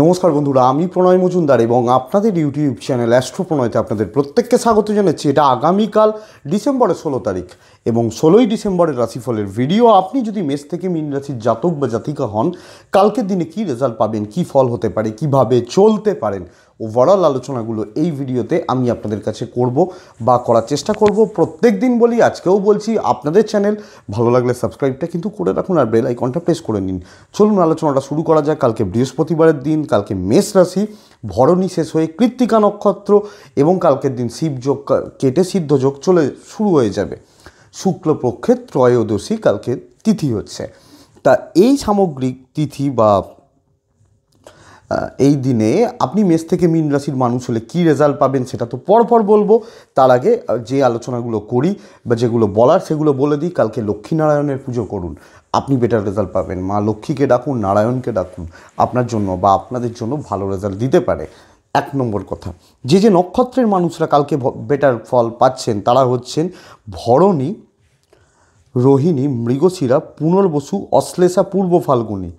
নমস্কার বন্ধুরা আমি প্রণয় মজুমদার এবং আপনাদের ইউটিউব চ্যানেল অ্যাস্ট্রো প্রণয়তে আপনাদের প্রত্যেককে স্বাগত জানাচ্ছি এটা আগামীকাল ডিসেম্বরের ষোলো তারিখ এবং ষোলোই ডিসেম্বরের রাশিফলের ভিডিও আপনি যদি মেষ থেকে মিন রাশির জাতক বা জাতিকা হন কালকের দিনে কি রেজাল্ট পাবেন কি ফল হতে পারে কিভাবে চলতে পারেন ওভারঅল আলোচনাগুলো এই ভিডিওতে আমি আপনাদের কাছে করব বা করার চেষ্টা করব প্রত্যেক দিন বলি আজকেও বলছি আপনাদের চ্যানেল ভালো লাগলে সাবস্ক্রাইবটা কিন্তু করে রাখুন আর বেল আইকনটা প্রেস করে নিন চলুন আলোচনাটা শুরু করা যায় কালকে বৃহস্পতিবারের দিন কালকে মেষ রাশি ভরণী শেষ হয়ে কৃত্তিকা নক্ষত্র এবং কালকের দিন শিবযোগ কেটে সিদ্ধযোগ চলে শুরু হয়ে যাবে শুক্লপক্ষের ত্রয়োদশী কালকে তিথি হচ্ছে তা এই সামগ্রিক তিথি বা এই দিনে আপনি মেষ থেকে মীন রাশির মানুষ হলে কী রেজাল্ট পাবেন সেটা তো পরপর বলবো তার আগে যে আলোচনাগুলো করি বা যেগুলো বলার সেগুলো বলে দিই কালকে লক্ষ্মীনারায়ণের পুজো করুন আপনি বেটার রেজাল্ট পাবেন মা লক্ষ্মীকে ডাকুন নারায়ণকে ডাকুন আপনার জন্য বা আপনাদের জন্য ভালো রেজাল্ট দিতে পারে এক নম্বর কথা যে যে নক্ষত্রের মানুষরা কালকে বেটার ফল পাচ্ছেন তারা হচ্ছেন ভরণী রোহিণী মৃগশিরা পুনর্বসু অশ্লেষা পূর্ব ফাল্গুনী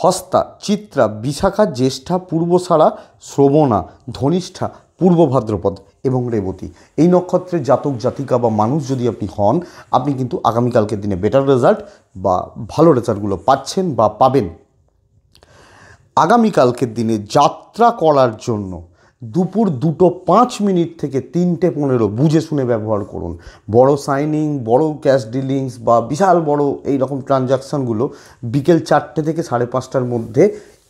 হস্তা চিত্রা বিশাখা জ্যেষ্ঠা পূর্বসারা শ্রবণা ধনিষ্ঠা পূর্ব ভাদ্রপদ এবং রেবতী এই নক্ষত্রের জাতক জাতিকা বা মানুষ যদি আপনি হন আপনি কিন্তু আগামীকালকের দিনে বেটার রেজাল্ট বা ভালো রেজাল্টগুলো পাচ্ছেন বা পাবেন আগামীকালকের দিনে যাত্রা করার জন্য দুপুর দুটো পাঁচ মিনিট থেকে তিনটে পনেরো বুঝে শুনে ব্যবহার করুন বড় সাইনিং বড় ক্যাশ ডিলিংস বা বিশাল বড় এই রকম ট্রানজাকশানগুলো বিকেল চারটে থেকে সাড়ে পাঁচটার মধ্যে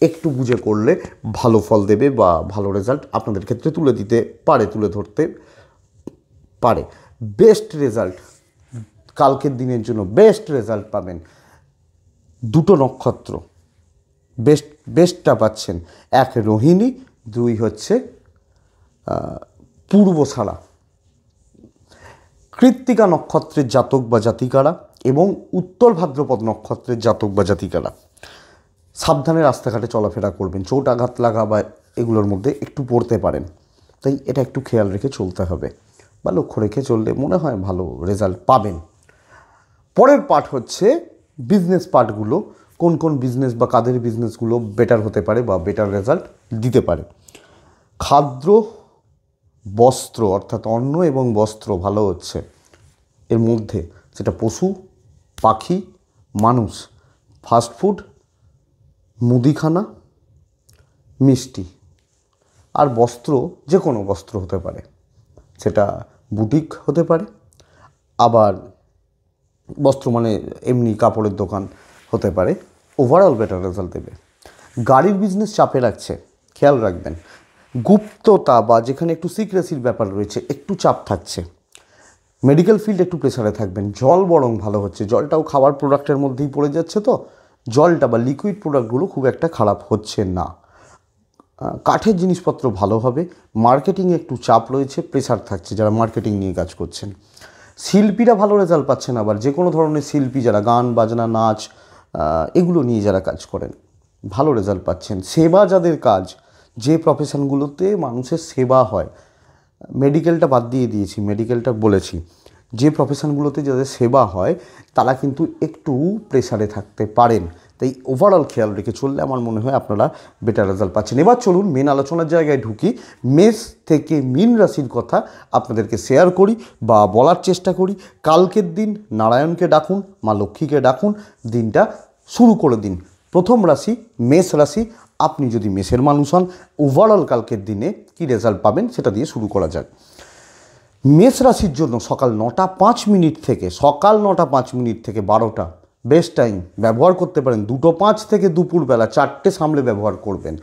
একটু বুঝে করলে ভালো ফল দেবে বা ভালো রেজাল্ট আপনাদের ক্ষেত্রে তুলে দিতে পারে তুলে ধরতে পারে বেস্ট রেজাল্ট কালকের দিনের জন্য বেস্ট রেজাল্ট পাবেন দুটো নক্ষত্র বেস্ট বেস্টটা পাচ্ছেন এক রোহিণী দুই হচ্ছে পূর্ব ছাড়া কৃত্তিকা নক্ষত্রের জাতক বা জাতিকারা এবং উত্তর ভাদ্রপদ নক্ষত্রের জাতক বা জাতিকারা সাবধানে রাস্তাঘাটে চলাফেরা করবেন চোট আঘাত লাগা বা এগুলোর মধ্যে একটু পড়তে পারেন তাই এটা একটু খেয়াল রেখে চলতে হবে বা লক্ষ্য রেখে চললে মনে হয় ভালো রেজাল্ট পাবেন পরের পার্ট হচ্ছে বিজনেস পার্টগুলো কোন কোন বিজনেস বা কাদের বিজনেসগুলো বেটার হতে পারে বা বেটার রেজাল্ট দিতে পারে খাদ্য বস্ত্র অর্থাৎ অন্ন এবং বস্ত্র ভালো হচ্ছে এর মধ্যে সেটা পশু পাখি মানুষ ফাস্টফুড মুদিখানা মিষ্টি আর বস্ত্র যে কোনো বস্ত্র হতে পারে সেটা বুটিক হতে পারে আবার বস্ত্র মানে এমনি কাপড়ের দোকান হতে পারে ওভারঅল বেটার রেজাল্ট দেবে গাড়ির বিজনেস চাপে রাখছে খেয়াল রাখবেন গুপ্ততা বা যেখানে একটু সিক্রেসির ব্যাপার রয়েছে একটু চাপ থাকছে মেডিকেল ফিল্ড একটু প্রেশারে থাকবেন জল বরং ভালো হচ্ছে জলটাও খাবার প্রোডাক্টের মধ্যেই পড়ে যাচ্ছে তো জলটা বা লিকুইড প্রোডাক্টগুলো খুব একটা খারাপ হচ্ছে না কাঠের জিনিসপত্র ভালো হবে মার্কেটিংয়ে একটু চাপ রয়েছে প্রেশার থাকছে যারা মার্কেটিং নিয়ে কাজ করছেন শিল্পীরা ভালো রেজাল্ট পাচ্ছেন আবার যে কোনো ধরনের শিল্পী যারা গান বাজনা নাচ এগুলো নিয়ে যারা কাজ করেন ভালো রেজাল্ট পাচ্ছেন সেবা যাদের কাজ যে প্রফেশনগুলোতে মানুষের সেবা হয় মেডিকেলটা বাদ দিয়ে দিয়েছি মেডিকেলটা বলেছি যে প্রফেশনগুলোতে যাদের সেবা হয় তারা কিন্তু একটু প্রেশারে থাকতে পারেন তাই ওভারঅল খেয়াল রেখে চললে আমার মনে হয় আপনারা বেটার রেজাল্ট পাচ্ছেন এবার চলুন মেন আলোচনার জায়গায় ঢুকি মেষ থেকে মিন রাশির কথা আপনাদেরকে শেয়ার করি বা বলার চেষ্টা করি কালকের দিন নারায়ণকে ডাকুন মা লক্ষ্মীকে ডাকুন দিনটা শুরু করে দিন প্রথম রাশি মেষ রাশি আপনি যদি মেসের মানুষ হন ওভারঅল কালকের দিনে কি রেজাল্ট পাবেন সেটা দিয়ে শুরু করা যাক মেষ রাশির জন্য সকাল নটা পাঁচ মিনিট থেকে সকাল নটা পাঁচ মিনিট থেকে বারোটা বেস্ট টাইম ব্যবহার করতে পারেন দুটো পাঁচ থেকে দুপুরবেলা চারটে সামলে ব্যবহার করবেন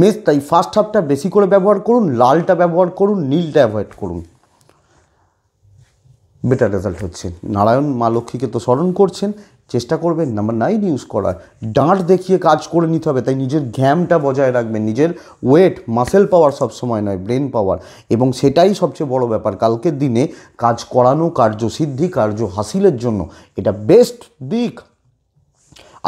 মেষ তাই ফার্স্ট হাফটা বেশি করে ব্যবহার করুন লালটা ব্যবহার করুন নীলটা অ্যাভয়েড করুন বেটার রেজাল্ট হচ্ছে নারায়ণ মা লক্ষ্মীকে তো স্মরণ করছেন চেষ্টা করবেন নাম্বার নাইন ইউজ করার ডাঁট দেখিয়ে কাজ করে নিতে হবে তাই নিজের ঘ্যামটা বজায় রাখবেন নিজের ওয়েট মাসেল পাওয়ার সবসময় নয় ব্রেন পাওয়ার এবং সেটাই সবচেয়ে বড় ব্যাপার কালকের দিনে কাজ করানো কার্য সিদ্ধি কার্য হাসিলের জন্য এটা বেস্ট দিক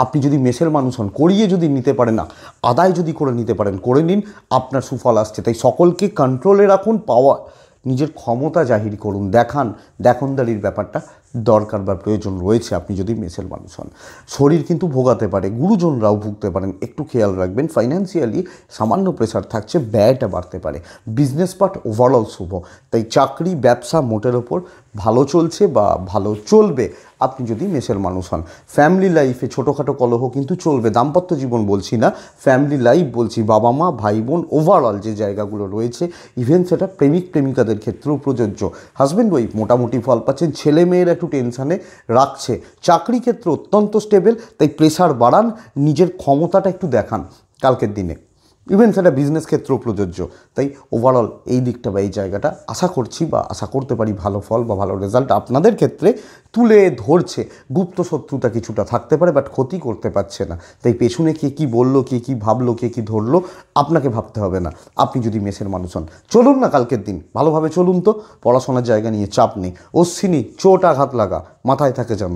আপনি যদি মেসের মানুষ হন করিয়ে যদি নিতে পারে না আদায় যদি করে নিতে পারেন করে নিন আপনার সুফল আসছে তাই সকলকে কন্ট্রোলে রাখুন পাওয়ার নিজের ক্ষমতা জাহির করুন দেখান দেখনদারির ব্যাপারটা দরকার বা প্রয়োজন রয়েছে আপনি যদি মেসের মানুষ হন শরীর কিন্তু ভোগাতে পারে গুরুজনরাও ভুগতে পারেন একটু খেয়াল রাখবেন ফাইন্যান্সিয়ালি সামান্য প্রেশার থাকছে ব্যয়টা বাড়তে পারে বিজনেস পার্ট ওভারঅল শুভ তাই চাকরি ব্যবসা মোটের ওপর ভালো চলছে বা ভালো চলবে আপনি যদি মেসের মানুষ হন ফ্যামিলি লাইফে ছোটোখাটো কলহ কিন্তু চলবে দাম্পত্য জীবন বলছি না ফ্যামিলি লাইফ বলছি বাবা মা ভাই বোন ওভারঅল যে জায়গাগুলো রয়েছে ইভেন সেটা প্রেমিক প্রেমিকাদের ক্ষেত্রেও প্রযোজ্য হাজব্যান্ড ওয়াইফ মোটামুটি ফল পাচ্ছেন ছেলে মেয়ের একটু টেনশানে রাখছে চাকরি ক্ষেত্রে অত্যন্ত স্টেবেল তাই প্রেশার বাড়ান নিজের ক্ষমতাটা একটু দেখান কালকের দিনে ইভেন সেটা বিজনেস ক্ষেত্রেও প্রযোজ্য তাই ওভারঅল এই দিকটা বা এই জায়গাটা আশা করছি বা আশা করতে পারি ভালো ফল বা ভালো রেজাল্ট আপনাদের ক্ষেত্রে তুলে ধরছে গুপ্ত শত্রুতা কিছুটা থাকতে পারে বাট ক্ষতি করতে পারছে না তাই পেছনে কে কী বললো কে কী ভাবলো কে কী ধরলো আপনাকে ভাবতে হবে না আপনি যদি মেসের মানুষ হন চলুন না কালকের দিন ভালোভাবে চলুন তো পড়াশোনার জায়গা নিয়ে চাপ নেই অশ্বিনী চোট আঘাত লাগা মাথায় থাকে যেন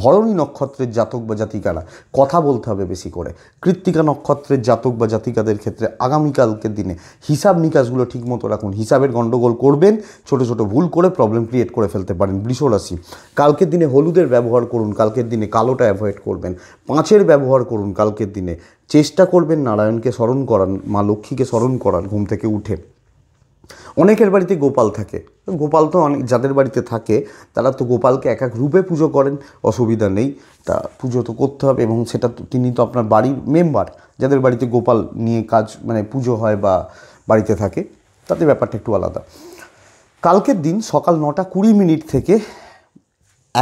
ভরণী নক্ষত্রের জাতক বা জাতিকারা কথা বলতে হবে বেশি করে কৃত্তিকা নক্ষত্রের জাতক বা জাতিকাদের ক্ষেত্রে আগামীকালকের দিনে হিসাব নিকাশগুলো ঠিকমতো রাখুন হিসাবের গণ্ডগোল করবেন ছোট ছোট ভুল করে প্রবলেম ক্রিয়েট করে ফেলতে পারেন বৃষরাশি কালকের দিনে হলুদের ব্যবহার করুন কালকের দিনে কালোটা অ্যাভয়েড করবেন পাঁচের ব্যবহার করুন কালকের দিনে চেষ্টা করবেন নারায়ণকে স্মরণ করান মা লক্ষ্মীকে স্মরণ করান ঘুম থেকে উঠে অনেকের বাড়িতে গোপাল থাকে গোপাল তো অনেক যাদের বাড়িতে থাকে তারা তো গোপালকে এক এক রূপে পুজো করেন অসুবিধা নেই তা পুজো তো করতে হবে এবং সেটা তিনি তো আপনার বাড়ির মেম্বার যাদের বাড়িতে গোপাল নিয়ে কাজ মানে পুজো হয় বা বাড়িতে থাকে তাতে ব্যাপারটা একটু আলাদা কালকের দিন সকাল নটা কুড়ি মিনিট থেকে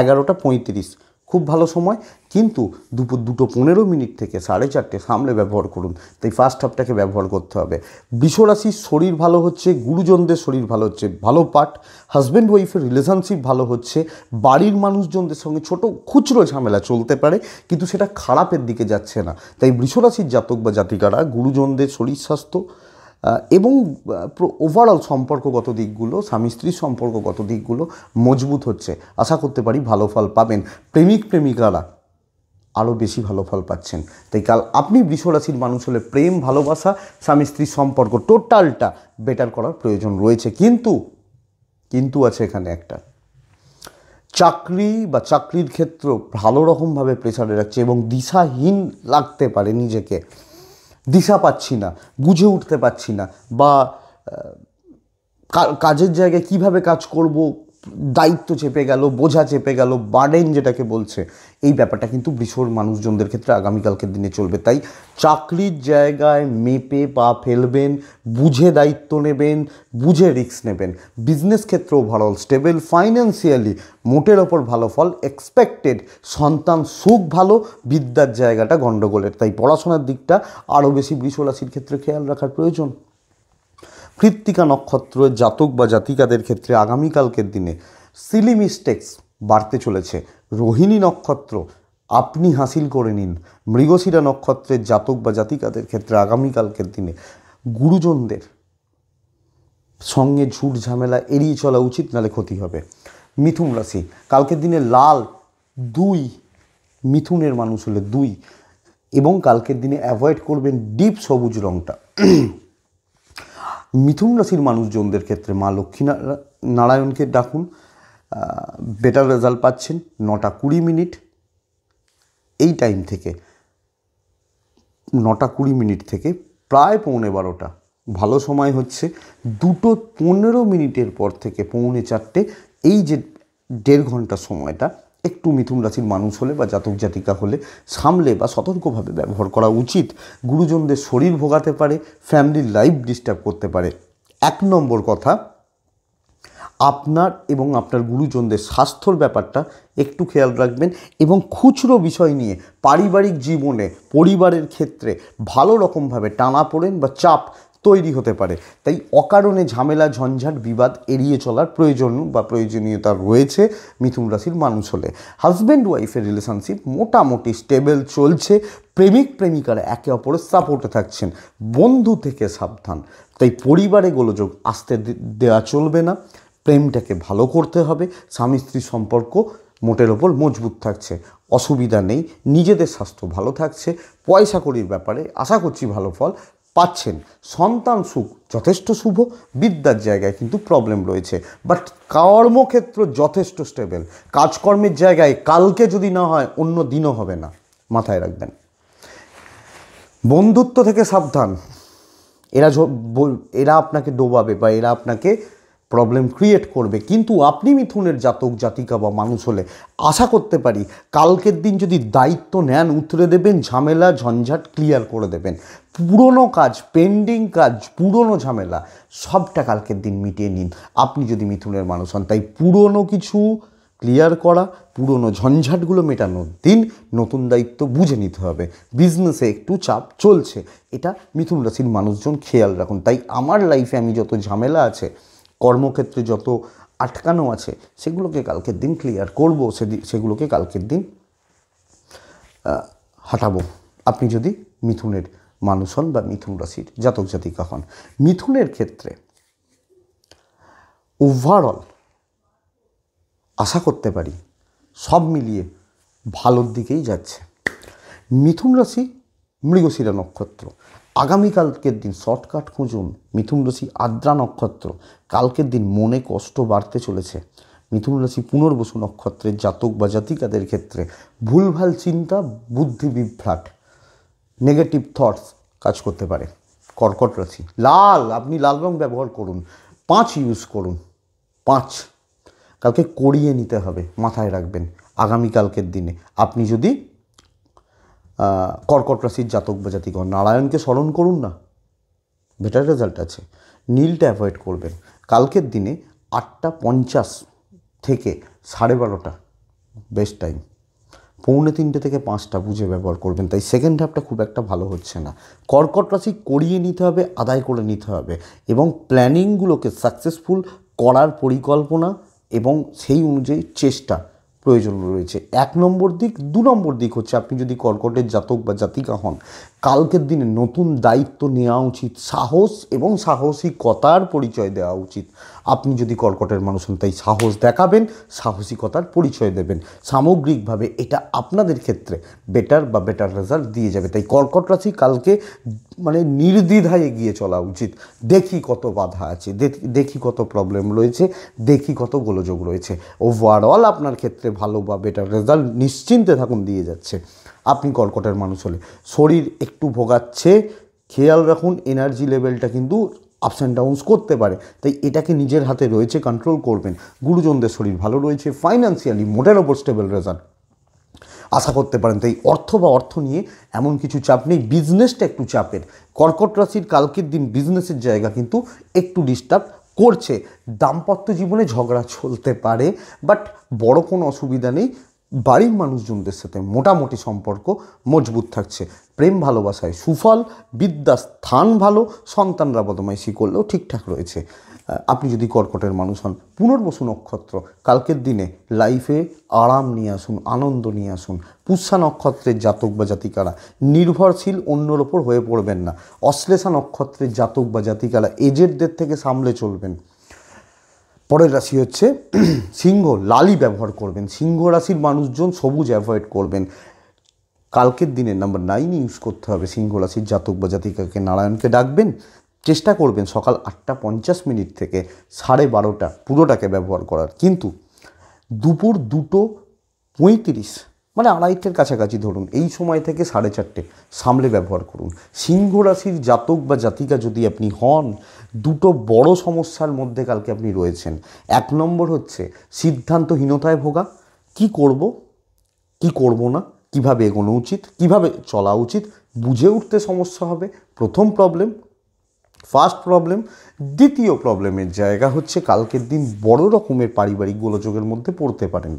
এগারোটা পঁয়ত্রিশ খুব ভালো সময় কিন্তু দুপুর দুটো পনেরো মিনিট থেকে সাড়ে চারটে সামলে ব্যবহার করুন তাই ফার্স্ট হাফটাকে ব্যবহার করতে হবে বিশ্বরাশির শরীর ভালো হচ্ছে গুরুজনদের শরীর ভালো হচ্ছে ভালো পার্ট হাজব্যান্ড ওয়াইফের রিলেশনশিপ ভালো হচ্ছে বাড়ির মানুষজনদের সঙ্গে ছোট খুচরো ঝামেলা চলতে পারে কিন্তু সেটা খারাপের দিকে যাচ্ছে না তাই বৃষরাশির জাতক বা জাতিকারা গুরুজনদের শরীর স্বাস্থ্য এবং ওভারঅল সম্পর্কগত দিকগুলো স্বামী স্ত্রীর সম্পর্কগত দিকগুলো মজবুত হচ্ছে আশা করতে পারি ভালো ফল পাবেন প্রেমিক প্রেমিকারা আরও বেশি ভালো ফল পাচ্ছেন তাই কাল আপনি বৃষরাশির মানুষ হলে প্রেম ভালোবাসা স্বামী স্ত্রীর সম্পর্ক টোটালটা বেটার করার প্রয়োজন রয়েছে কিন্তু কিন্তু আছে এখানে একটা চাকরি বা চাকরির ক্ষেত্র ভালো রকমভাবে প্রেশারে রাখছে এবং দিশাহীন লাগতে পারে নিজেকে দিশা পাচ্ছি না বুঝে উঠতে পারছি না বা কাজের জায়গায় কিভাবে কাজ করব দায়িত্ব চেপে গেল বোঝা চেপে গেল বার্ডেন যেটাকে বলছে এই ব্যাপারটা কিন্তু বৃষর মানুষজনদের ক্ষেত্রে আগামীকালকের দিনে চলবে তাই চাকরির জায়গায় মেপে পা ফেলবেন বুঝে দায়িত্ব নেবেন বুঝে রিস্ক নেবেন বিজনেস ক্ষেত্রে ওভারঅল স্টেবল ফাইন্যান্সিয়ালি মোটের ওপর ভালো ফল এক্সপেক্টেড সন্তান সুখ ভালো বিদ্যার জায়গাটা গণ্ডগোলের তাই পড়াশোনার দিকটা আরও বেশি রাশির ক্ষেত্রে খেয়াল রাখার প্রয়োজন কৃত্তিকা নক্ষত্রের জাতক বা জাতিকাদের ক্ষেত্রে আগামীকালকের দিনে সিলি মিস্টেক্স বাড়তে চলেছে রোহিণী নক্ষত্র আপনি হাসিল করে নিন মৃগশিরা নক্ষত্রের জাতক বা জাতিকাদের ক্ষেত্রে আগামীকালকের দিনে গুরুজনদের সঙ্গে ঝুট ঝামেলা এড়িয়ে চলা উচিত নালে ক্ষতি হবে মিথুন রাশি কালকের দিনে লাল দুই মিথুনের মানুষ হলে দুই এবং কালকের দিনে অ্যাভয়েড করবেন ডিপ সবুজ রঙটা মিথুন রাশির মানুষজনদের ক্ষেত্রে মা লক্ষ্মী নারায়ণকে ডাকুন বেটার রেজাল্ট পাচ্ছেন নটা কুড়ি মিনিট এই টাইম থেকে নটা কুড়ি মিনিট থেকে প্রায় পৌনে বারোটা ভালো সময় হচ্ছে দুটো পনেরো মিনিটের পর থেকে পৌনে চারটে এই যে দেড় ঘন্টা সময়টা একটু মিথুন রাশির মানুষ হলে বা জাতক জাতিকা হলে সামলে বা সতর্কভাবে ব্যবহার করা উচিত গুরুজনদের শরীর ভোগাতে পারে ফ্যামিলির লাইফ ডিস্টার্ব করতে পারে এক নম্বর কথা আপনার এবং আপনার গুরুজনদের স্বাস্থ্যর ব্যাপারটা একটু খেয়াল রাখবেন এবং খুচরো বিষয় নিয়ে পারিবারিক জীবনে পরিবারের ক্ষেত্রে ভালো রকমভাবে টানা পড়েন বা চাপ তৈরি হতে পারে তাই অকারণে ঝামেলা ঝঞ্ঝাট বিবাদ এড়িয়ে চলার প্রয়োজন বা প্রয়োজনীয়তা রয়েছে মিথুন রাশির মানুষ হলে হাজব্যান্ড ওয়াইফের রিলেশনশিপ মোটামুটি স্টেবল চলছে প্রেমিক প্রেমিকারা একে অপরের সাপোর্টে থাকছেন বন্ধু থেকে সাবধান তাই পরিবারে গোলযোগ আসতে দেওয়া চলবে না প্রেমটাকে ভালো করতে হবে স্বামী স্ত্রী সম্পর্ক মোটের ওপর মজবুত থাকছে অসুবিধা নেই নিজেদের স্বাস্থ্য ভালো থাকছে পয়সা করির ব্যাপারে আশা করছি ভালো ফল পাচ্ছেন সন্তান সুখ যথেষ্ট শুভ বিদ্যার জায়গায় কিন্তু প্রবলেম রয়েছে বাট কর্মক্ষেত্র যথেষ্ট স্টেবেল কাজকর্মের জায়গায় কালকে যদি না হয় অন্য দিনও হবে না মাথায় রাখবেন বন্ধুত্ব থেকে সাবধান এরা এরা আপনাকে ডোবাবে বা এরা আপনাকে প্রবলেম ক্রিয়েট করবে কিন্তু আপনি মিথুনের জাতক জাতিকা বা মানুষ হলে আশা করতে পারি কালকের দিন যদি দায়িত্ব নেন উতরে দেবেন ঝামেলা ঝঞ্ঝাট ক্লিয়ার করে দেবেন পুরনো কাজ পেন্ডিং কাজ পুরনো ঝামেলা সবটা কালকের দিন মিটিয়ে নিন আপনি যদি মিথুনের মানুষ হন তাই পুরনো কিছু ক্লিয়ার করা পুরনো ঝঞ্ঝাটগুলো মেটানোর দিন নতুন দায়িত্ব বুঝে নিতে হবে বিজনেসে একটু চাপ চলছে এটা মিথুন রাশির মানুষজন খেয়াল রাখুন তাই আমার লাইফে আমি যত ঝামেলা আছে কর্মক্ষেত্রে যত আটকানো আছে সেগুলোকে কালকের দিন ক্লিয়ার করব সেগুলোকে কালকের দিন হাঁটাবো আপনি যদি মিথুনের মানুষ হন বা মিথুন রাশির জাতক জাতিকা হন মিথুনের ক্ষেত্রে ওভারঅল আশা করতে পারি সব মিলিয়ে ভালোর দিকেই যাচ্ছে মিথুন রাশি মৃগশিরা নক্ষত্র আগামীকালকের দিন শর্টকাট খুঁজুন মিথুন রাশি আদ্রা নক্ষত্র কালকের দিন মনে কষ্ট বাড়তে চলেছে মিথুন রাশি পুনর্বসু নক্ষত্রের জাতক বা জাতিকাদের ক্ষেত্রে ভুলভাল চিন্তা বুদ্ধি বিভ্রাট নেগেটিভ থটস কাজ করতে পারে কর্কট রাশি লাল আপনি লাল রং ব্যবহার করুন পাঁচ ইউজ করুন পাঁচ কালকে করিয়ে নিতে হবে মাথায় রাখবেন আগামীকালকের দিনে আপনি যদি কর্কট রাশির জাতক বা জাতিগণ নারায়ণকে স্মরণ করুন না বেটার রেজাল্ট আছে নীলটা অ্যাভয়েড করবেন কালকের দিনে আটটা পঞ্চাশ থেকে সাড়ে বারোটা বেস্ট টাইম পৌনে তিনটে থেকে পাঁচটা বুঝে ব্যবহার করবেন তাই সেকেন্ড হাফটা খুব একটা ভালো হচ্ছে না কর্কট রাশি করিয়ে নিতে হবে আদায় করে নিতে হবে এবং প্ল্যানিংগুলোকে সাকসেসফুল করার পরিকল্পনা এবং সেই অনুযায়ী চেষ্টা প্রয়োজন রয়েছে এক নম্বর দিক দু নম্বর দিক হচ্ছে আপনি যদি কর্কটের জাতক বা জাতিকা হন কালকের দিনে নতুন দায়িত্ব নেওয়া উচিত সাহস এবং সাহসিকতার পরিচয় দেওয়া উচিত আপনি যদি কর্কটের মানুষ হন তাই সাহস দেখাবেন সাহসিকতার পরিচয় দেবেন সামগ্রিকভাবে এটা আপনাদের ক্ষেত্রে বেটার বা বেটার রেজাল্ট দিয়ে যাবে তাই কর্কট রাশি কালকে মানে নির্দ্বিধায় এগিয়ে চলা উচিত দেখি কত বাধা আছে দেখি কত প্রবলেম রয়েছে দেখি কত গোলযোগ রয়েছে ওভারঅল আপনার ক্ষেত্রে ভালো বা বেটার রেজাল্ট নিশ্চিন্তে থাকুন দিয়ে যাচ্ছে আপনি কর্কটের মানুষ হলে শরীর একটু ভোগাচ্ছে খেয়াল রাখুন এনার্জি লেভেলটা কিন্তু আপস অ্যান্ড ডাউন্স করতে পারে তাই এটাকে নিজের হাতে রয়েছে কন্ট্রোল করবেন গুরুজনদের শরীর ভালো রয়েছে ফাইন্যান্সিয়ালি মোটের ওপর স্টেবল রেজাল্ট আশা করতে পারেন তাই অর্থ বা অর্থ নিয়ে এমন কিছু চাপ নেই বিজনেসটা একটু চাপের কর্কট রাশির কালকের দিন বিজনেসের জায়গা কিন্তু একটু ডিস্টার্ব করছে দাম্পত্য জীবনে ঝগড়া চলতে পারে বাট বড় কোনো অসুবিধা নেই বাড়ির মানুষজনদের সাথে মোটামুটি সম্পর্ক মজবুত থাকছে প্রেম ভালোবাসায় সুফল বিদ্যা স্থান ভালো সন্তানরা বদমাইশি করলেও ঠিকঠাক রয়েছে আপনি যদি কর্কটের মানুষ হন পুনর্বসু নক্ষত্র কালকের দিনে লাইফে আরাম নিয়ে আসুন আনন্দ নিয়ে আসুন পুষ্যা নক্ষত্রের জাতক বা জাতিকারা নির্ভরশীল অন্যর ওপর হয়ে পড়বেন না অশ্লেষা নক্ষত্রের জাতক বা জাতিকারা এজেডদের থেকে সামলে চলবেন পরের রাশি হচ্ছে সিংহ লালি ব্যবহার করবেন সিংহ রাশির মানুষজন সবুজ অ্যাভয়েড করবেন কালকের দিনে নাম্বার নাইন ইউজ করতে হবে সিংহ রাশির জাতক বা জাতিকাকে নারায়ণকে ডাকবেন চেষ্টা করবেন সকাল আটটা পঞ্চাশ মিনিট থেকে সাড়ে বারোটা পুরোটাকে ব্যবহার করার কিন্তু দুপুর দুটো পঁয়ত্রিশ মানে আড়াইটের কাছাকাছি ধরুন এই সময় থেকে সাড়ে চারটে সামলে ব্যবহার করুন সিংহ রাশির জাতক বা জাতিকা যদি আপনি হন দুটো বড় সমস্যার মধ্যে কালকে আপনি রয়েছেন এক নম্বর হচ্ছে সিদ্ধান্তহীনতায় ভোগা কি করব কি করব না কিভাবে এগোনো উচিত কিভাবে চলা উচিত বুঝে উঠতে সমস্যা হবে প্রথম প্রবলেম ফার্স্ট প্রবলেম দ্বিতীয় প্রবলেমের জায়গা হচ্ছে কালকের দিন বড় রকমের পারিবারিক গোলযোগের মধ্যে পড়তে পারেন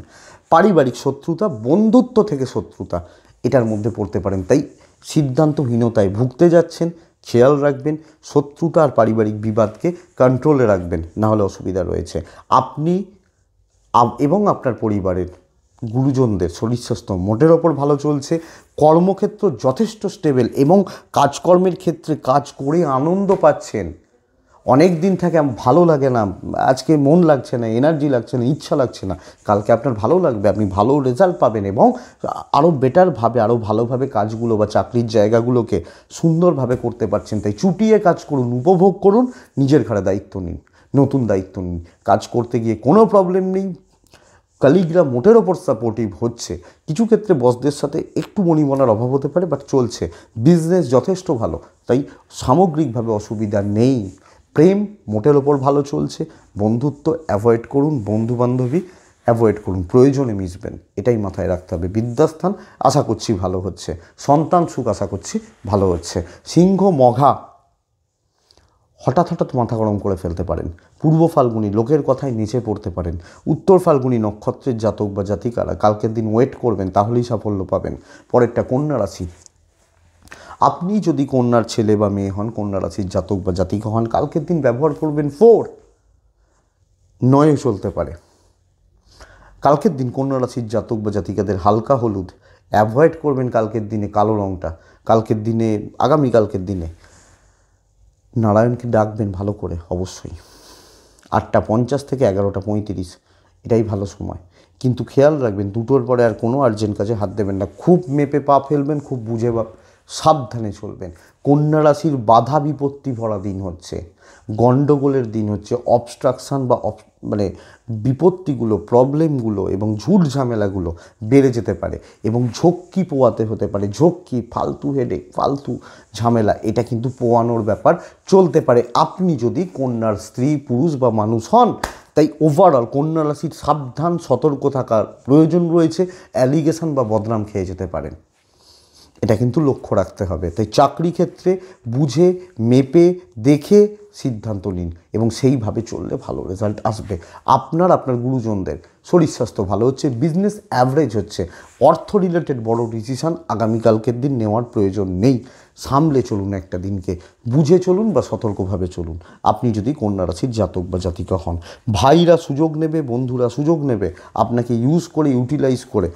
পারিবারিক শত্রুতা বন্ধুত্ব থেকে শত্রুতা এটার মধ্যে পড়তে পারেন তাই সিদ্ধান্তহীনতায় ভুগতে যাচ্ছেন খেয়াল রাখবেন শত্রুতা আর পারিবারিক বিবাদকে কন্ট্রোলে রাখবেন নাহলে অসুবিধা রয়েছে আপনি এবং আপনার পরিবারের গুরুজনদের শরীর স্বাস্থ্য মোটের ওপর ভালো চলছে কর্মক্ষেত্র যথেষ্ট স্টেবেল এবং কাজকর্মের ক্ষেত্রে কাজ করে আনন্দ পাচ্ছেন অনেক দিন থাকে ভালো লাগে না আজকে মন লাগছে না এনার্জি লাগছে না ইচ্ছা লাগছে না কালকে আপনার ভালো লাগবে আপনি ভালো রেজাল্ট পাবেন এবং আরও বেটারভাবে আরও ভালোভাবে কাজগুলো বা চাকরির জায়গাগুলোকে সুন্দরভাবে করতে পারছেন তাই চুটিয়ে কাজ করুন উপভোগ করুন নিজের ঘরে দায়িত্ব নিন নতুন দায়িত্ব নিন কাজ করতে গিয়ে কোনো প্রবলেম নেই কালিগরা মোটের ওপর সাপোর্টিভ হচ্ছে কিছু ক্ষেত্রে বসদের সাথে একটু মনিমনার অভাব হতে পারে বাট চলছে বিজনেস যথেষ্ট ভালো তাই সামগ্রিকভাবে অসুবিধা নেই প্রেম মোটের ওপর ভালো চলছে বন্ধুত্ব অ্যাভয়েড করুন বন্ধু বান্ধবী অ্যাভয়েড করুন প্রয়োজনে মিশবেন এটাই মাথায় রাখতে হবে বিদ্যাস্থান আশা করছি ভালো হচ্ছে সন্তান সুখ আশা করছি ভালো হচ্ছে সিংহ মঘা হঠাৎ হঠাৎ মাথা গরম করে ফেলতে পারেন পূর্ব ফাল্গুনি লোকের কথায় নিচে পড়তে পারেন উত্তর ফাল্গুনি নক্ষত্রের জাতক বা জাতিকারা কালকের দিন ওয়েট করবেন তাহলেই সাফল্য পাবেন পরেরটা কন্যা রাশি আপনি যদি কন্যার ছেলে বা মেয়ে হন কন্যা রাশির জাতক বা জাতিকা হন কালকের দিন ব্যবহার করবেন ফোর নয়ে চলতে পারে কালকের দিন কন্যা রাশির জাতক বা জাতিকাদের হালকা হলুদ অ্যাভয়েড করবেন কালকের দিনে কালো রঙটা কালকের দিনে আগামী কালকের দিনে নারায়ণকে ডাকবেন ভালো করে অবশ্যই আটটা পঞ্চাশ থেকে এগারোটা পঁয়ত্রিশ এটাই ভালো সময় কিন্তু খেয়াল রাখবেন দুটোর পরে আর কোনো আর্জেন্ট কাজে হাত দেবেন না খুব মেপে পা ফেলবেন খুব বুঝে বা সাবধানে চলবেন কন্যা রাশির বাধা বিপত্তি ভরা দিন হচ্ছে গণ্ডগোলের দিন হচ্ছে অবস্ট্রাকশান বা মানে বিপত্তিগুলো প্রবলেমগুলো এবং ঝুট ঝামেলাগুলো বেড়ে যেতে পারে এবং ঝক্কি পোয়াতে হতে পারে ঝক্কি ফালতু হেডেক ফালতু ঝামেলা এটা কিন্তু পোয়ানোর ব্যাপার চলতে পারে আপনি যদি কন্যার স্ত্রী পুরুষ বা মানুষ হন তাই ওভারঅল কন্যা রাশির সাবধান সতর্ক থাকার প্রয়োজন রয়েছে অ্যালিগেশন বা বদনাম খেয়ে যেতে পারেন এটা কিন্তু লক্ষ্য রাখতে হবে তাই চাকরি ক্ষেত্রে বুঝে মেপে দেখে সিদ্ধান্ত নিন এবং সেইভাবে চললে ভালো রেজাল্ট আসবে আপনার আপনার গুরুজনদের শরীর স্বাস্থ্য ভালো হচ্ছে বিজনেস অ্যাভারেজ হচ্ছে অর্থ রিলেটেড বড় ডিসিশান আগামীকালকের দিন নেওয়ার প্রয়োজন নেই সামলে চলুন একটা দিনকে বুঝে চলুন বা সতর্কভাবে চলুন আপনি যদি কন্যা রাশির জাতক বা জাতিকা হন ভাইরা সুযোগ নেবে বন্ধুরা সুযোগ নেবে আপনাকে ইউজ করে ইউটিলাইজ করে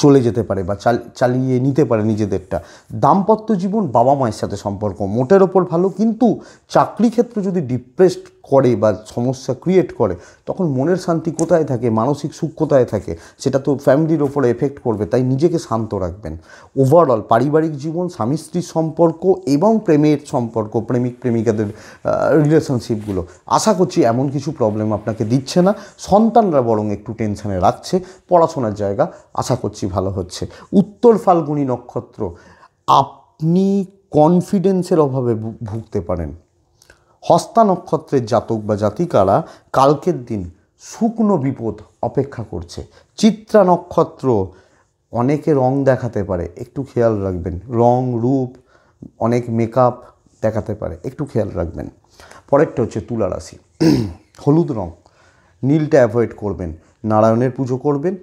চলে যেতে পারে বা চালিয়ে নিতে পারে নিজেদেরটা দাম্পত্য জীবন বাবা মায়ের সাথে সম্পর্ক মোটের ওপর ভালো কিন্তু চাকরি ক্ষেত্রে যদি ডিপ্রেসড করে বা সমস্যা ক্রিয়েট করে তখন মনের শান্তি কোথায় থাকে মানসিক সুখ কোথায় থাকে সেটা তো ফ্যামিলির ওপরে এফেক্ট করবে তাই নিজেকে শান্ত রাখবেন ওভারঅল পারিবারিক জীবন স্বামী স্ত্রীর সম্পর্ক এবং প্রেমের সম্পর্ক প্রেমিক প্রেমিকাদের রিলেশনশিপগুলো আশা করছি এমন কিছু প্রবলেম আপনাকে দিচ্ছে না সন্তানরা বরং একটু টেনশানে রাখছে পড়াশোনার জায়গা আশা করছি ভালো হচ্ছে উত্তর ফাল্গুনী নক্ষত্র আপনি কনফিডেন্সের অভাবে ভুগতে পারেন হস্তা নক্ষত্রের জাতক বা জাতিকারা কালকের দিন শুকনো বিপদ অপেক্ষা করছে চিত্রা নক্ষত্র অনেকে রং দেখাতে পারে একটু খেয়াল রাখবেন রং রূপ অনেক মেকআপ দেখাতে পারে একটু খেয়াল রাখবেন পরেরটা হচ্ছে তুলা রাশি হলুদ রং নীলটা অ্যাভয়েড করবেন নারায়ণের পুজো করবেন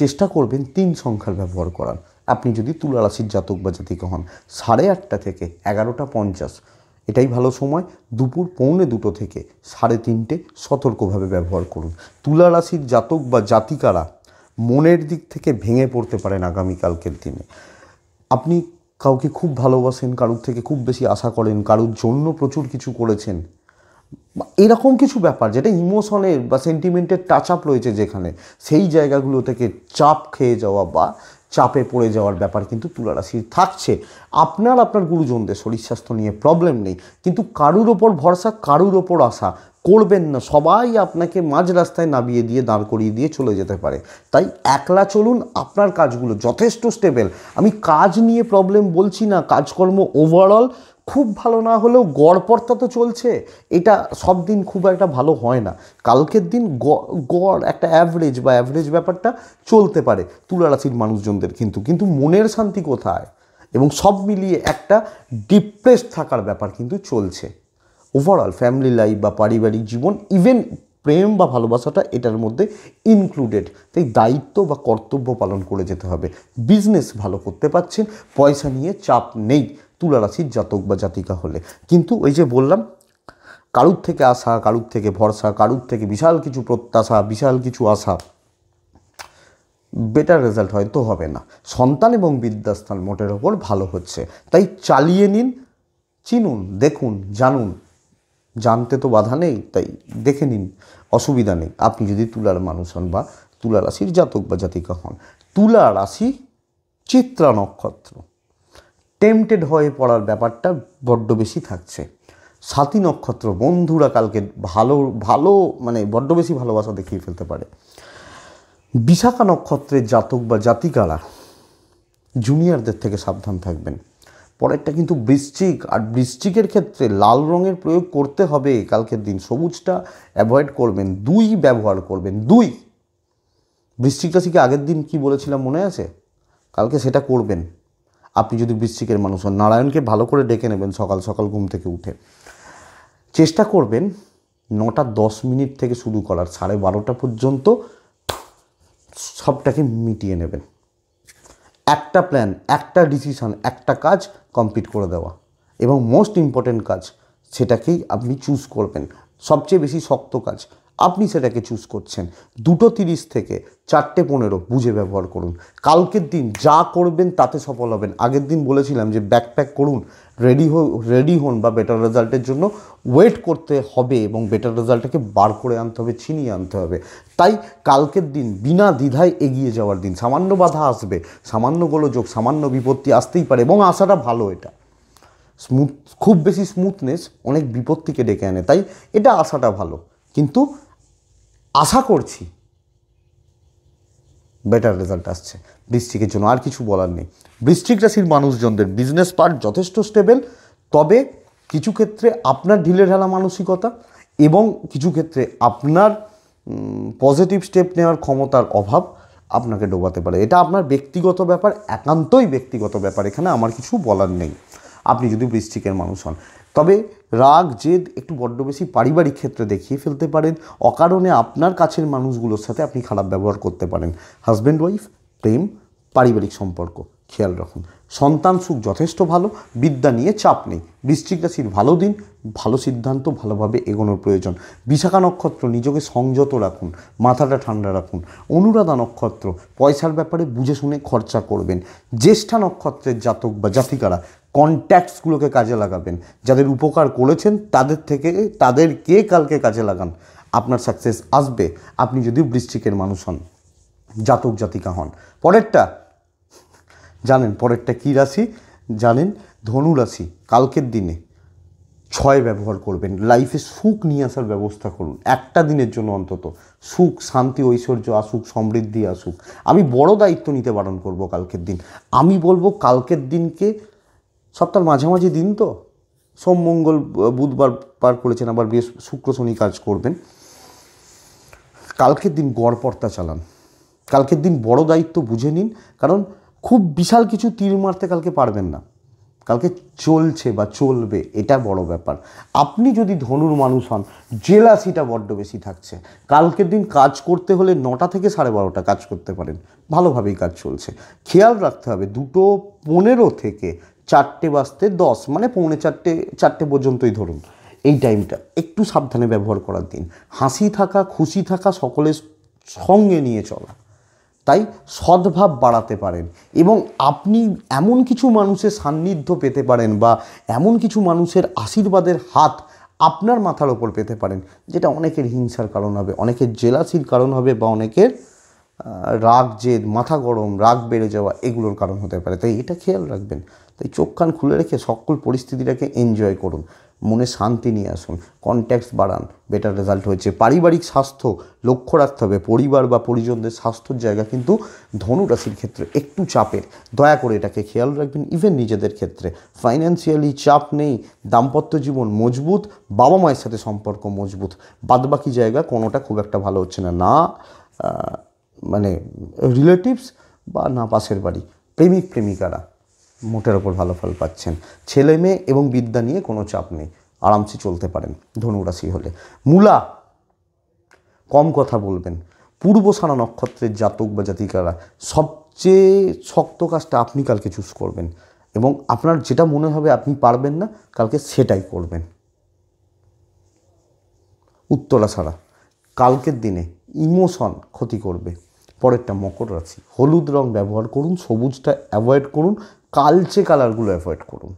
চেষ্টা করবেন তিন সংখ্যার ব্যবহার করার আপনি যদি তুলা রাশির জাতক বা জাতিকা হন সাড়ে আটটা থেকে এগারোটা পঞ্চাশ এটাই ভালো সময় দুপুর পৌনে দুটো থেকে সাড়ে তিনটে সতর্কভাবে ব্যবহার করুন তুলা রাশির জাতক বা জাতিকারা মনের দিক থেকে ভেঙে পড়তে পারেন আগামীকালকের দিনে আপনি কাউকে খুব ভালোবাসেন কারুর থেকে খুব বেশি আশা করেন কারুর জন্য প্রচুর কিছু করেছেন এরকম কিছু ব্যাপার যেটা ইমোশনের বা সেন্টিমেন্টের টাচ আপ রয়েছে যেখানে সেই জায়গাগুলো থেকে চাপ খেয়ে যাওয়া বা চাপে পড়ে যাওয়ার ব্যাপার কিন্তু তুলারাশির থাকছে আপনার আপনার গুরুজনদের শরীর স্বাস্থ্য নিয়ে প্রবলেম নেই কিন্তু কারুর ওপর ভরসা কারুর ওপর আশা করবেন না সবাই আপনাকে মাঝ রাস্তায় নামিয়ে দিয়ে দাঁড় করিয়ে দিয়ে চলে যেতে পারে তাই একলা চলুন আপনার কাজগুলো যথেষ্ট স্টেবেল আমি কাজ নিয়ে প্রবলেম বলছি না কাজকর্ম ওভারঅল খুব ভালো না হলেও গড়পড়তা তো চলছে এটা সব দিন খুব একটা ভালো হয় না কালকের দিন গড় একটা অ্যাভারেজ বা অ্যাভারেজ ব্যাপারটা চলতে পারে তুলারাশির মানুষজনদের কিন্তু কিন্তু মনের শান্তি কোথায় এবং সব মিলিয়ে একটা ডিপ্রেস থাকার ব্যাপার কিন্তু চলছে ওভারঅল ফ্যামিলি লাইফ বা পারিবারিক জীবন ইভেন প্রেম বা ভালোবাসাটা এটার মধ্যে ইনক্লুডেড তাই দায়িত্ব বা কর্তব্য পালন করে যেতে হবে বিজনেস ভালো করতে পারছেন পয়সা নিয়ে চাপ নেই তুলা রাশির জাতক বা জাতিকা হলে কিন্তু ওই যে বললাম কারুর থেকে আশা কারুর থেকে ভরসা কারুর থেকে বিশাল কিছু প্রত্যাশা বিশাল কিছু আশা বেটার রেজাল্ট হয়তো হবে না সন্তান এবং বিদ্যাস্থান মোটের ওপর ভালো হচ্ছে তাই চালিয়ে নিন চিনুন দেখুন জানুন জানতে তো বাধা নেই তাই দেখে নিন অসুবিধা নেই আপনি যদি তুলার মানুষ হন বা তুলা রাশির জাতক বা জাতিকা হন তুলা রাশি চিত্রা নক্ষত্র টেম্পটেড হয়ে পড়ার ব্যাপারটা বড্ড বেশি থাকছে স্বাতী নক্ষত্র বন্ধুরা কালকে ভালো ভালো মানে বড্ড বেশি ভালোবাসা দেখিয়ে ফেলতে পারে বিশাখা নক্ষত্রের জাতক বা জাতিকারা জুনিয়রদের থেকে সাবধান থাকবেন পরেরটা কিন্তু বৃশ্চিক আর বৃশ্চিকের ক্ষেত্রে লাল রঙের প্রয়োগ করতে হবে কালকের দিন সবুজটা অ্যাভয়েড করবেন দুই ব্যবহার করবেন দুই বৃশ্চিক রাশিকে আগের দিন কি বলেছিলাম মনে আছে কালকে সেটা করবেন আপনি যদি বৃশ্চিকের মানুষ হন নারায়ণকে ভালো করে ডেকে নেবেন সকাল সকাল ঘুম থেকে উঠে চেষ্টা করবেন নটা দশ মিনিট থেকে শুরু করার সাড়ে বারোটা পর্যন্ত সবটাকে মিটিয়ে নেবেন একটা প্ল্যান একটা ডিসিশান একটা কাজ কমপ্লিট করে দেওয়া এবং মোস্ট ইম্পর্টেন্ট কাজ সেটাকেই আপনি চুজ করবেন সবচেয়ে বেশি শক্ত কাজ আপনি সেটাকে চুজ করছেন দুটো তিরিশ থেকে চারটে পনেরো বুঝে ব্যবহার করুন কালকের দিন যা করবেন তাতে সফল হবেন আগের দিন বলেছিলাম যে ব্যাকপ্যাক করুন রেডি হো রেডি হন বা বেটার রেজাল্টের জন্য ওয়েট করতে হবে এবং বেটার রেজাল্টটাকে বার করে আনতে হবে ছিনিয়ে আনতে হবে তাই কালকের দিন বিনা দ্বিধায় এগিয়ে যাওয়ার দিন সামান্য বাধা আসবে সামান্য গোলযোগ সামান্য বিপত্তি আসতেই পারে এবং আসাটা ভালো এটা স্মুথ খুব বেশি স্মুথনেস অনেক বিপত্তিকে ডেকে আনে তাই এটা আসাটা ভালো কিন্তু আশা করছি বেটার রেজাল্ট আসছে বৃষ্টিকের জন্য আর কিছু বলার নেই বৃষ্টিক রাশির মানুষজনদের বিজনেস পার্ট যথেষ্ট স্টেবেল তবে কিছু ক্ষেত্রে আপনার ঢিলে ঢালা মানসিকতা এবং কিছু ক্ষেত্রে আপনার পজিটিভ স্টেপ নেওয়ার ক্ষমতার অভাব আপনাকে ডোবাতে পারে এটা আপনার ব্যক্তিগত ব্যাপার একান্তই ব্যক্তিগত ব্যাপার এখানে আমার কিছু বলার নেই আপনি যদি বৃষ্টিকের মানুষ হন তবে রাগ জেদ একটু বড্ড বেশি পারিবারিক ক্ষেত্রে দেখিয়ে ফেলতে পারেন অকারণে আপনার কাছের মানুষগুলোর সাথে আপনি খারাপ ব্যবহার করতে পারেন হাজব্যান্ড ওয়াইফ প্রেম পারিবারিক সম্পর্ক খেয়াল রাখুন সন্তান সুখ যথেষ্ট ভালো বিদ্যা নিয়ে চাপ নেই বৃষ্টিক রাশির ভালো দিন ভালো সিদ্ধান্ত ভালোভাবে এগোনোর প্রয়োজন বিশাখা নক্ষত্র নিজেকে সংযত রাখুন মাথাটা ঠান্ডা রাখুন অনুরাধা নক্ষত্র পয়সার ব্যাপারে বুঝে শুনে খরচা করবেন জ্যেষ্ঠা নক্ষত্রের জাতক বা জাতিকারা কন্ট্যাক্টসগুলোকে কাজে লাগাবেন যাদের উপকার করেছেন তাদের থেকে তাদের কে কালকে কাজে লাগান আপনার সাকসেস আসবে আপনি যদি বৃষ্টিকের মানুষ হন জাতক জাতিকা হন পরেরটা জানেন পরেরটা কী রাশি জানেন ধনু রাশি কালকের দিনে ছয় ব্যবহার করবেন লাইফে সুখ নিয়ে আসার ব্যবস্থা করুন একটা দিনের জন্য অন্তত সুখ শান্তি ঐশ্বর্য আসুক সমৃদ্ধি আসুক আমি বড় দায়িত্ব নিতে বারণ করব কালকের দিন আমি বলবো কালকের দিনকে সপ্তাহের মাঝামাঝি দিন তো সোম মঙ্গল বুধবার পার করেছেন আবার বেশ শুক্র শনি কাজ করবেন কালকের দিন গড়পর্তা চালান কালকের দিন বড় দায়িত্ব বুঝে নিন কারণ খুব বিশাল কিছু তীর মারতে কালকে পারবেন না কালকে চলছে বা চলবে এটা বড় ব্যাপার আপনি যদি ধনুর মানুষ হন জেলাসিটা বড্ড বেশি থাকছে কালকের দিন কাজ করতে হলে নটা থেকে সাড়ে বারোটা কাজ করতে পারেন ভালোভাবেই কাজ চলছে খেয়াল রাখতে হবে দুটো পনেরো থেকে চারটে বাজতে দশ মানে পৌনে চারটে চারটে পর্যন্তই ধরুন এই টাইমটা একটু সাবধানে ব্যবহার করার দিন হাসি থাকা খুশি থাকা সকলের সঙ্গে নিয়ে চলা তাই সদ্ভাব বাড়াতে পারেন এবং আপনি এমন কিছু মানুষের সান্নিধ্য পেতে পারেন বা এমন কিছু মানুষের আশীর্বাদের হাত আপনার মাথার ওপর পেতে পারেন যেটা অনেকের হিংসার কারণ হবে অনেকের জেলাসির কারণ হবে বা অনেকের রাগ জেদ মাথা গরম রাগ বেড়ে যাওয়া এগুলোর কারণ হতে পারে তাই এটা খেয়াল রাখবেন তাই চোখ কান খুলে রেখে সকল পরিস্থিতিটাকে এনজয় করুন মনে শান্তি নিয়ে আসুন কন্ট্যাক্টস বাড়ান বেটার রেজাল্ট হয়েছে পারিবারিক স্বাস্থ্য লক্ষ্য রাখতে হবে পরিবার বা পরিজনদের স্বাস্থ্যর জায়গা কিন্তু ধনুরাশির ক্ষেত্রে একটু চাপের দয়া করে এটাকে খেয়াল রাখবেন ইভেন নিজেদের ক্ষেত্রে ফাইন্যান্সিয়ালি চাপ নেই দাম্পত্য জীবন মজবুত বাবা মায়ের সাথে সম্পর্ক মজবুত বাদবাকি জায়গা কোনোটা খুব একটা ভালো হচ্ছে না না মানে রিলেটিভস বা না পাশের বাড়ি প্রেমিক প্রেমিকারা মোটের ওপর ভালো ফল পাচ্ছেন ছেলে মেয়ে এবং বিদ্যা নিয়ে কোনো চাপ নেই আরামসে চলতে পারেন ধনুরাশি হলে মূলা কম কথা বলবেন পূর্ব সারা নক্ষত্রের জাতক বা জাতিকারা সবচেয়ে শক্ত কাজটা আপনি কালকে চুজ করবেন এবং আপনার যেটা মনে হবে আপনি পারবেন না কালকে সেটাই করবেন উত্তরা ছাড়া কালকের দিনে ইমোশন ক্ষতি করবে পরেরটা মকর রাশি হলুদ রং ব্যবহার করুন সবুজটা অ্যাভয়েড করুন কালচে কালারগুলো অ্যাভয়েড করুন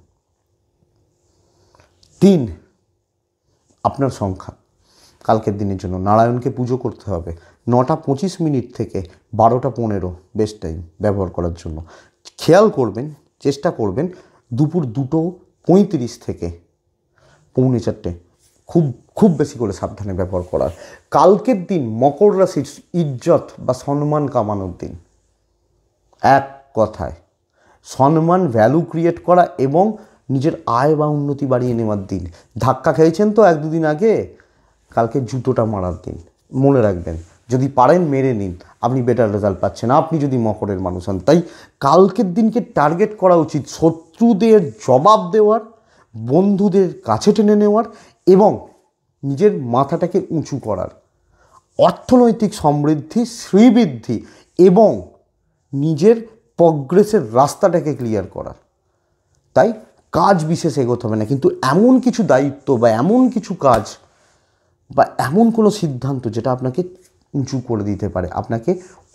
তিন আপনার সংখ্যা কালকের দিনের জন্য নারায়ণকে পুজো করতে হবে নটা পঁচিশ মিনিট থেকে বারোটা পনেরো বেস্ট টাইম ব্যবহার করার জন্য খেয়াল করবেন চেষ্টা করবেন দুপুর দুটো পঁয়ত্রিশ থেকে পৌনে চারটে খুব খুব বেশি করে সাবধানে ব্যবহার করার কালকের দিন মকর রাশির ইজ্জত বা সম্মান কামানোর দিন এক কথায় সম্মান ভ্যালু ক্রিয়েট করা এবং নিজের আয় বা উন্নতি বাড়িয়ে নেওয়ার দিন ধাক্কা খেয়েছেন তো এক দুদিন আগে কালকে জুতোটা মারার দিন মনে রাখবেন যদি পারেন মেরে নিন আপনি বেটার রেজাল্ট পাচ্ছেন আপনি যদি মকরের মানুষ হন তাই কালকের দিনকে টার্গেট করা উচিত শত্রুদের জবাব দেওয়ার বন্ধুদের কাছে টেনে নেওয়ার এবং নিজের মাথাটাকে উঁচু করার অর্থনৈতিক সমৃদ্ধি শ্রীবৃদ্ধি এবং নিজের প্রগ্রেসের রাস্তাটাকে ক্লিয়ার করার তাই কাজ বিশেষ এগোতে হবে না কিন্তু এমন কিছু দায়িত্ব বা এমন কিছু কাজ বা এমন কোনো সিদ্ধান্ত যেটা আপনাকে উঁচু করে দিতে পারে আপনাকে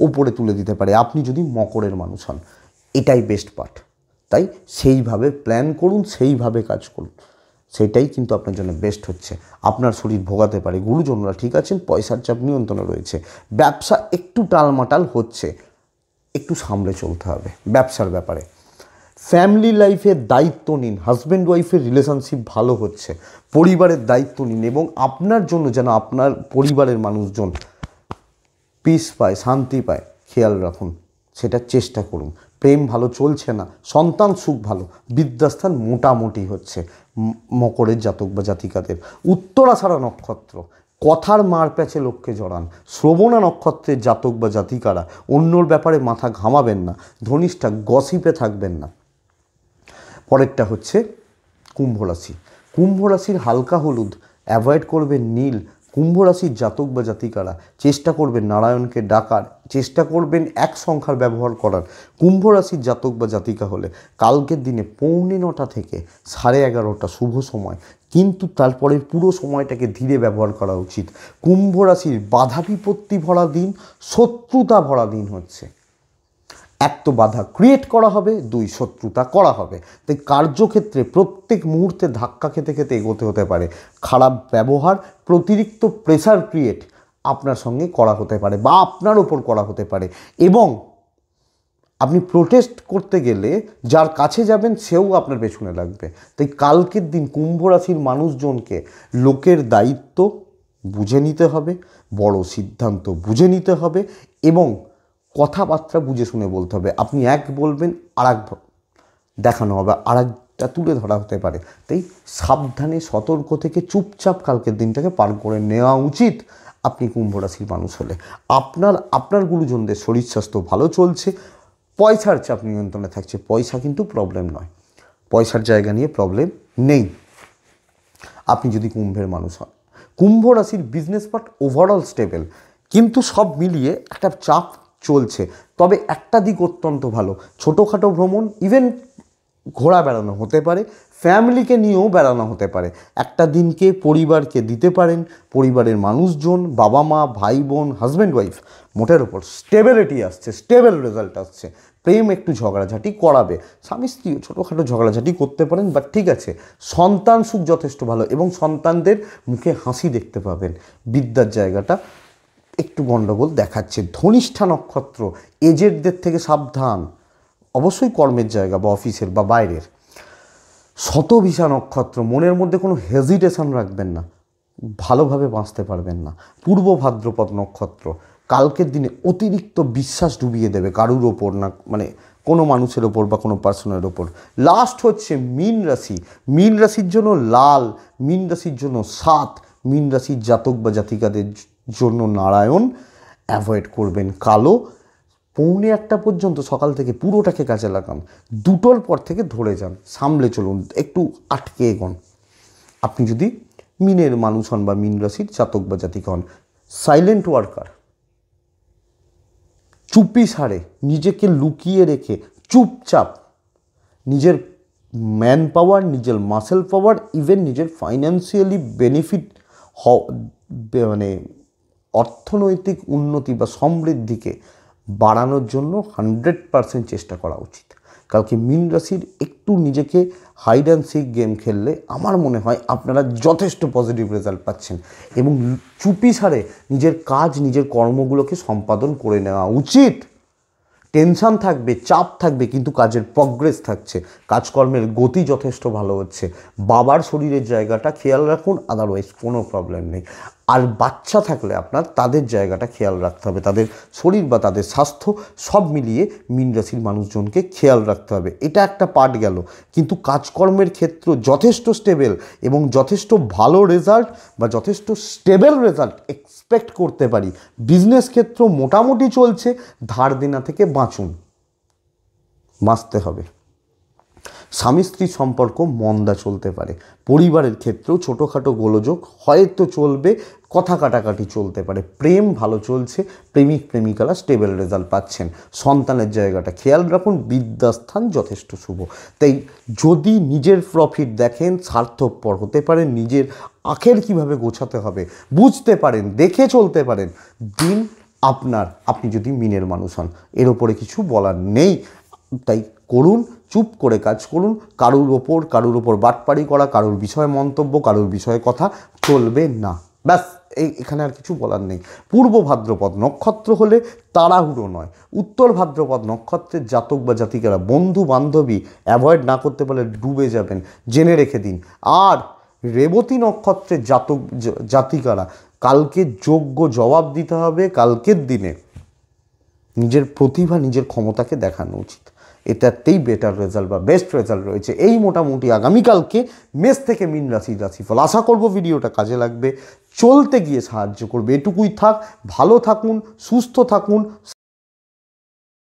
ওপরে তুলে দিতে পারে আপনি যদি মকরের মানুষ হন এটাই বেস্ট পার্ট তাই সেইভাবে প্ল্যান করুন সেইভাবে কাজ করুন সেটাই কিন্তু আপনার জন্য বেস্ট হচ্ছে আপনার শরীর ভোগাতে পারে গুরুজনরা ঠিক আছেন পয়সার চাপ নিয়ন্ত্রণে রয়েছে ব্যবসা একটু টালমাটাল হচ্ছে একটু সামলে চলতে হবে ব্যবসার ব্যাপারে ফ্যামিলি লাইফের দায়িত্ব নিন হাজব্যান্ড ওয়াইফের রিলেশনশিপ ভালো হচ্ছে পরিবারের দায়িত্ব নিন এবং আপনার জন্য যেন আপনার পরিবারের মানুষজন পিস পায় শান্তি পায় খেয়াল রাখুন সেটা চেষ্টা করুন প্রেম ভালো চলছে না সন্তান সুখ ভালো বিদ্যাস্থান মোটামুটি হচ্ছে মকরের জাতক বা জাতিকাদের উত্তরা ছাড়া নক্ষত্র কথার মার প্যাচে লোককে জড়ান শ্রবণা নক্ষত্রের জাতক বা জাতিকারা অন্যর ব্যাপারে মাথা ঘামাবেন না ধনিষ্ঠা গসিপে থাকবেন না পরেরটা হচ্ছে কুম্ভ রাশি কুম্ভ রাশির হালকা হলুদ অ্যাভয়েড করবেন নীল কুম্ভ রাশির জাতক বা জাতিকারা চেষ্টা করবেন নারায়ণকে ডাকার চেষ্টা করবেন এক সংখ্যার ব্যবহার করার কুম্ভ রাশির জাতক বা জাতিকা হলে কালকের দিনে পৌনে নটা থেকে সাড়ে এগারোটা শুভ সময় কিন্তু তারপরের পুরো সময়টাকে ধীরে ব্যবহার করা উচিত কুম্ভ রাশির বাধা বিপত্তি ভরা দিন শত্রুতা ভরা দিন হচ্ছে এক তো বাধা ক্রিয়েট করা হবে দুই শত্রুতা করা হবে তাই কার্যক্ষেত্রে প্রত্যেক মুহূর্তে ধাক্কা খেতে খেতে এগোতে হতে পারে খারাপ ব্যবহার অতিরিক্ত প্রেসার ক্রিয়েট আপনার সঙ্গে করা হতে পারে বা আপনার ওপর করা হতে পারে এবং আপনি প্রোটেস্ট করতে গেলে যার কাছে যাবেন সেও আপনার পেছনে লাগবে তাই কালকের দিন কুম্ভ রাশির মানুষজনকে লোকের দায়িত্ব বুঝে নিতে হবে বড় সিদ্ধান্ত বুঝে নিতে হবে এবং কথাবার্তা বুঝে শুনে বলতে হবে আপনি এক বলবেন আর এক দেখানো হবে আর একটা তুলে ধরা হতে পারে তাই সাবধানে সতর্ক থেকে চুপচাপ কালকের দিনটাকে পার করে নেওয়া উচিত আপনি কুম্ভ রাশির মানুষ হলে আপনার আপনার গুরুজনদের শরীর স্বাস্থ্য ভালো চলছে পয়সার চাপ নিয়ন্ত্রণে থাকছে পয়সা কিন্তু প্রবলেম নয় পয়সার জায়গা নিয়ে প্রবলেম নেই আপনি যদি কুম্ভের মানুষ হন কুম্ভ রাশির বিজনেস পার্ট ওভারঅল স্টেবল কিন্তু সব মিলিয়ে একটা চাপ চলছে তবে একটা দিক অত্যন্ত ভালো ছোটোখাটো ভ্রমণ ইভেন ঘোরা বেড়ানো হতে পারে ফ্যামিলিকে নিয়েও বেড়ানো হতে পারে একটা দিনকে পরিবারকে দিতে পারেন পরিবারের মানুষজন বাবা মা ভাই বোন হাজব্যান্ড ওয়াইফ মোটের ওপর স্টেবিলিটি আসছে স্টেবল রেজাল্ট আসছে প্রেম একটু ঝগড়াঝাটি করাবে স্বামী স্ত্রী ছোটোখাটো ঝগড়াঝাটি করতে পারেন বাট ঠিক আছে সন্তান সুখ যথেষ্ট ভালো এবং সন্তানদের মুখে হাসি দেখতে পাবেন বিদ্যার জায়গাটা একটু গণ্ডগোল দেখাচ্ছে ধনিষ্ঠা নক্ষত্র এজেডদের থেকে সাবধান অবশ্যই কর্মের জায়গা বা অফিসের বা বাইরের শতভিষা নক্ষত্র মনের মধ্যে কোনো হেজিটেশন রাখবেন না ভালোভাবে বাঁচতে পারবেন না পূর্ব ভাদ্রপদ নক্ষত্র কালকের দিনে অতিরিক্ত বিশ্বাস ডুবিয়ে দেবে কারুর ওপর না মানে কোনো মানুষের ওপর বা কোনো পার্সনের ওপর লাস্ট হচ্ছে মীন রাশি মীন রাশির জন্য লাল মীন রাশির জন্য সাত মীন রাশির জাতক বা জাতিকাদের জন্য নারায়ণ অ্যাভয়েড করবেন কালো পৌনে একটা পর্যন্ত সকাল থেকে পুরোটাকে কাজে লাগান দুটোর পর থেকে ধরে যান সামলে চলুন একটু আটকে এগোন আপনি যদি মিনের মানুষ হন বা মিন রাশির জাতক বা জাতিক হন সাইলেন্ট ওয়ার্কার চুপি সারে নিজেকে লুকিয়ে রেখে চুপচাপ নিজের ম্যান পাওয়ার নিজের মাসেল পাওয়ার ইভেন নিজের ফাইন্যান্সিয়ালি বেনিফিট হ মানে অর্থনৈতিক উন্নতি বা সমৃদ্ধিকে বাড়ানোর জন্য হান্ড্রেড পারসেন্ট চেষ্টা করা উচিত কালকে মিন রাশির একটু নিজেকে হাইড অ্যান্ড সিক গেম খেললে আমার মনে হয় আপনারা যথেষ্ট পজিটিভ রেজাল্ট পাচ্ছেন এবং চুপি সারে নিজের কাজ নিজের কর্মগুলোকে সম্পাদন করে নেওয়া উচিত টেনশান থাকবে চাপ থাকবে কিন্তু কাজের প্রগ্রেস থাকছে কাজকর্মের গতি যথেষ্ট ভালো হচ্ছে বাবার শরীরের জায়গাটা খেয়াল রাখুন আদারওয়াইজ কোনো প্রবলেম নেই আর বাচ্চা থাকলে আপনার তাদের জায়গাটা খেয়াল রাখতে হবে তাদের শরীর বা তাদের স্বাস্থ্য সব মিলিয়ে মিন রাশির মানুষজনকে খেয়াল রাখতে হবে এটা একটা পার্ট গেল কিন্তু কাজকর্মের ক্ষেত্র যথেষ্ট স্টেবেল এবং যথেষ্ট ভালো রেজাল্ট বা যথেষ্ট স্টেবেল রেজাল্ট এক্সপেক্ট করতে পারি বিজনেস ক্ষেত্র মোটামুটি চলছে ধার দেনা থেকে বাঁচুন বাঁচতে হবে স্বামী স্ত্রী সম্পর্ক মন্দা চলতে পারে পরিবারের ক্ষেত্রেও ছোটোখাটো গোলযোগ হয়তো চলবে কথা কাটাকাটি চলতে পারে প্রেম ভালো চলছে প্রেমিক প্রেমিকারা স্টেবল রেজাল্ট পাচ্ছেন সন্তানের জায়গাটা খেয়াল রাখুন বিদ্যাস্থান যথেষ্ট শুভ তাই যদি নিজের প্রফিট দেখেন স্বার্থপর হতে পারেন নিজের আখের কিভাবে গোছাতে হবে বুঝতে পারেন দেখে চলতে পারেন দিন আপনার আপনি যদি মিনের মানুষ হন এর ওপরে কিছু বলার নেই তাই করুন চুপ করে কাজ করুন কারুর ওপর কারুর ওপর বাটপাড়ি করা কারুর বিষয়ে মন্তব্য কারুর বিষয়ে কথা চলবে না ব্যাস এই এখানে আর কিছু বলার নেই পূর্ব ভাদ্রপদ নক্ষত্র হলে তাড়াহুড়ো নয় উত্তর ভাদ্রপদ নক্ষত্রের জাতক বা জাতিকারা বন্ধু বান্ধবী অ্যাভয়েড না করতে পারলে ডুবে যাবেন জেনে রেখে দিন আর রেবতী নক্ষত্রের জাতক জাতিকারা কালকে যোগ্য জবাব দিতে হবে কালকের দিনে নিজের প্রতিভা নিজের ক্ষমতাকে দেখানো উচিত এটাতেই বেটার রেজাল্ট বা বেস্ট রেজাল্ট রয়েছে এই মোটামুটি আগামীকালকে মেষ থেকে মিন রাশি রাশিফল আশা করব ভিডিওটা কাজে লাগবে চলতে গিয়ে সাহায্য করবে এটুকুই থাক ভালো থাকুন সুস্থ থাকুন